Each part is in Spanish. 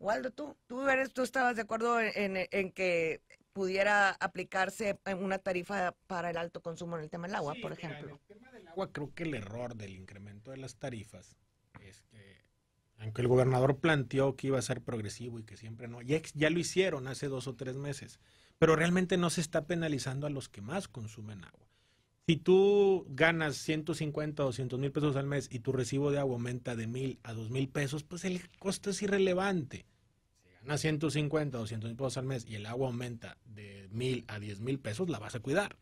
Waldo, tú, tú, eres, tú estabas de acuerdo en, que pudiera aplicarse una tarifa para el alto consumo en el tema del agua, por ejemplo. en el tema del agua creo que el error del incremento de las tarifas es que, aunque el gobernador planteó que iba a ser progresivo y que siempre no, ya lo hicieron hace dos o tres meses, pero realmente no se está penalizando a los que más consumen agua. Si tú ganas 150 o 200 mil pesos al mes y tu recibo de agua aumenta de mil a dos mil pesos, pues el costo es irrelevante a 150, 200 mil pesos al mes y el agua aumenta de mil a 10 mil pesos, la vas a cuidar.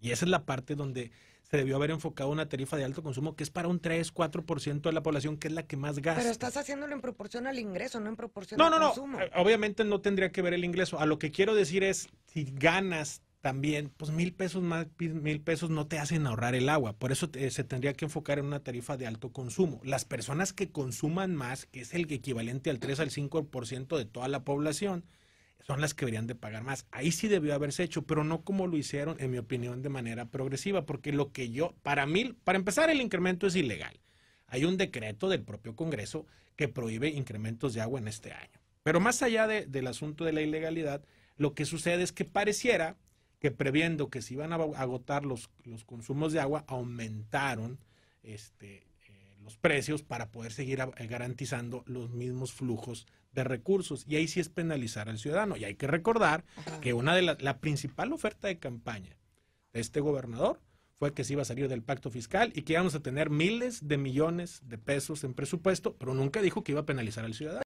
Y esa es la parte donde se debió haber enfocado una tarifa de alto consumo que es para un 3, 4% de la población, que es la que más gasta. Pero estás haciéndolo en proporción al ingreso, no en proporción al consumo. No, no, no. Eh, obviamente no tendría que ver el ingreso. A lo que quiero decir es, si ganas también, pues mil pesos más, mil pesos no te hacen ahorrar el agua. Por eso se tendría que enfocar en una tarifa de alto consumo. Las personas que consuman más, que es el equivalente al 3 al 5% de toda la población, son las que deberían de pagar más. Ahí sí debió haberse hecho, pero no como lo hicieron, en mi opinión, de manera progresiva, porque lo que yo, para mí, para empezar, el incremento es ilegal. Hay un decreto del propio Congreso que prohíbe incrementos de agua en este año. Pero más allá del asunto de la ilegalidad, lo que sucede es que pareciera que previendo que se iban a agotar los, los consumos de agua, aumentaron este, eh, los precios para poder seguir garantizando los mismos flujos de recursos. Y ahí sí es penalizar al ciudadano. Y hay que recordar que una de las la principal oferta de campaña de este gobernador fue que se iba a salir del pacto fiscal y que íbamos a tener miles de millones de pesos en presupuesto, pero nunca dijo que iba a penalizar al ciudadano.